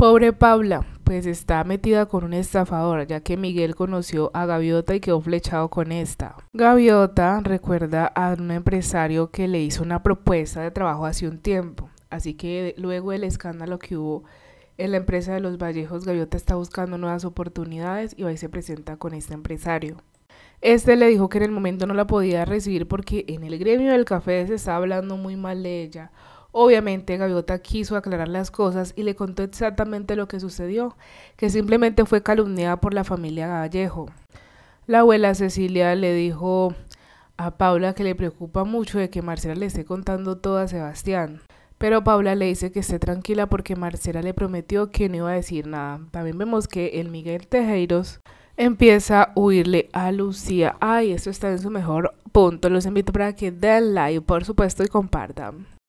Pobre Paula, pues está metida con un estafador, ya que Miguel conoció a Gaviota y quedó flechado con esta. Gaviota recuerda a un empresario que le hizo una propuesta de trabajo hace un tiempo, así que luego del escándalo que hubo en la empresa de los Vallejos, Gaviota está buscando nuevas oportunidades y hoy se presenta con este empresario. Este le dijo que en el momento no la podía recibir porque en el gremio del café se estaba hablando muy mal de ella Obviamente Gaviota quiso aclarar las cosas y le contó exactamente lo que sucedió, que simplemente fue calumniada por la familia Gallejo. La abuela Cecilia le dijo a Paula que le preocupa mucho de que Marcela le esté contando todo a Sebastián. Pero Paula le dice que esté tranquila porque Marcela le prometió que no iba a decir nada. También vemos que el Miguel Tejeros empieza a huirle a Lucía. Ay, esto está en su mejor punto. Los invito para que den like, por supuesto, y compartan.